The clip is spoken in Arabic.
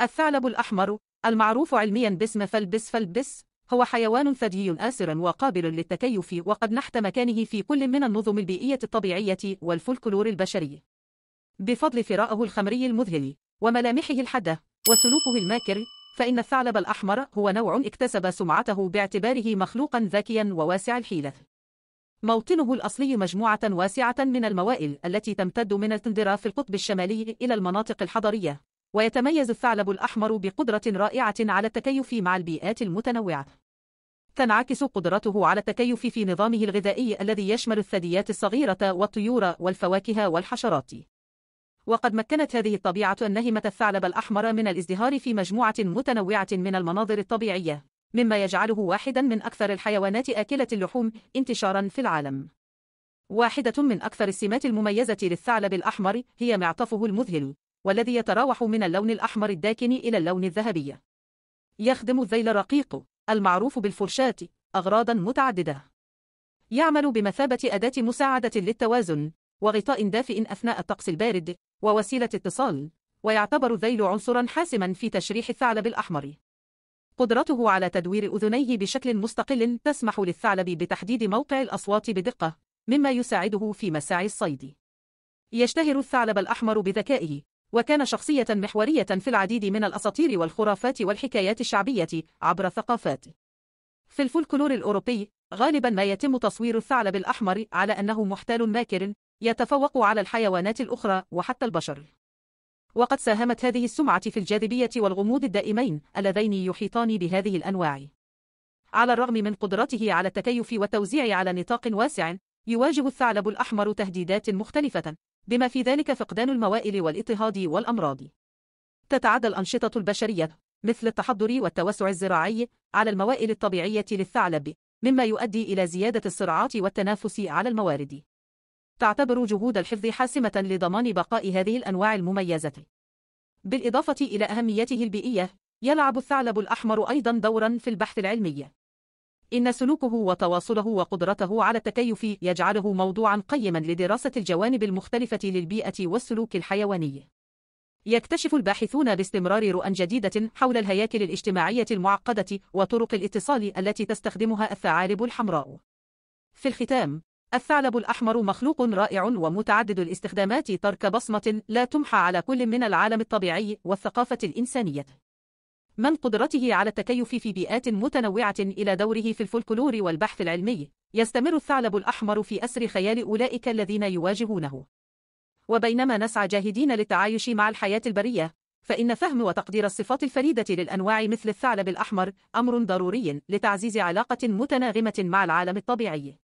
الثعلب الأحمر المعروف علميا باسم فلبس فلبس هو حيوان ثديي آسر وقابل للتكيف وقد نحت مكانه في كل من النظم البيئية الطبيعية والفولكلور البشري بفضل فراءه الخمري المذهل وملامحه الحادة وسلوكه الماكر فإن الثعلب الأحمر هو نوع اكتسب سمعته باعتباره مخلوقا ذكيا وواسع الحيلة موطنه الأصلي مجموعة واسعة من الموائل التي تمتد من التندرا في القطب الشمالي إلى المناطق الحضرية ويتميز الثعلب الأحمر بقدرة رائعة على التكيف مع البيئات المتنوعة تنعكس قدرته على التكيف في نظامه الغذائي الذي يشمل الثدييات الصغيرة والطيور والفواكه والحشرات وقد مكنت هذه الطبيعة النهمة الثعلب الأحمر من الازدهار في مجموعة متنوعة من المناظر الطبيعية مما يجعله واحدا من أكثر الحيوانات آكلة اللحوم انتشارا في العالم واحدة من أكثر السمات المميزة للثعلب الأحمر هي معطفه المذهل والذي يتراوح من اللون الأحمر الداكن إلى اللون الذهبي. يخدم الذيل الرقيق المعروف بالفرشاة أغراضا متعددة. يعمل بمثابة أداة مساعدة للتوازن وغطاء دافئ أثناء الطقس البارد ووسيلة اتصال ويعتبر الذيل عنصرا حاسما في تشريح الثعلب الأحمر. قدرته على تدوير أذنيه بشكل مستقل تسمح للثعلب بتحديد موقع الأصوات بدقة مما يساعده في مساعي الصيد. يشتهر الثعلب الأحمر بذكائه وكان شخصية محورية في العديد من الأساطير والخرافات والحكايات الشعبية عبر الثقافات. في الفولكلور الأوروبي، غالبا ما يتم تصوير الثعلب الأحمر على أنه محتال ماكر يتفوق على الحيوانات الأخرى وحتى البشر. وقد ساهمت هذه السمعة في الجاذبية والغموض الدائمين اللذين يحيطان بهذه الأنواع. على الرغم من قدرته على التكيف والتوزيع على نطاق واسع، يواجه الثعلب الأحمر تهديدات مختلفة، بما في ذلك فقدان الموائل والاضطهاد والأمراض. تتعدى الأنشطة البشرية مثل التحضر والتوسع الزراعي على الموائل الطبيعية للثعلب، مما يؤدي إلى زيادة الصراعات والتنافس على الموارد. تعتبر جهود الحفظ حاسمة لضمان بقاء هذه الأنواع المميزة. بالإضافة إلى أهميته البيئية، يلعب الثعلب الأحمر أيضًا دورًا في البحث العلمي. إن سلوكه وتواصله وقدرته على التكيف يجعله موضوعا قيما لدراسة الجوانب المختلفة للبيئة والسلوك الحيواني. يكتشف الباحثون باستمرار رؤى جديدة حول الهياكل الاجتماعية المعقدة وطرق الاتصال التي تستخدمها الثعالب الحمراء. في الختام، الثعلب الأحمر مخلوق رائع ومتعدد الاستخدامات ترك بصمة لا تمحى على كل من العالم الطبيعي والثقافة الإنسانية. من قدرته على التكيف في بيئات متنوعة إلى دوره في الفولكلور والبحث العلمي يستمر الثعلب الأحمر في أسر خيال أولئك الذين يواجهونه وبينما نسعى جاهدين للتعايش مع الحياة البرية فإن فهم وتقدير الصفات الفريدة للأنواع مثل الثعلب الأحمر أمر ضروري لتعزيز علاقة متناغمة مع العالم الطبيعي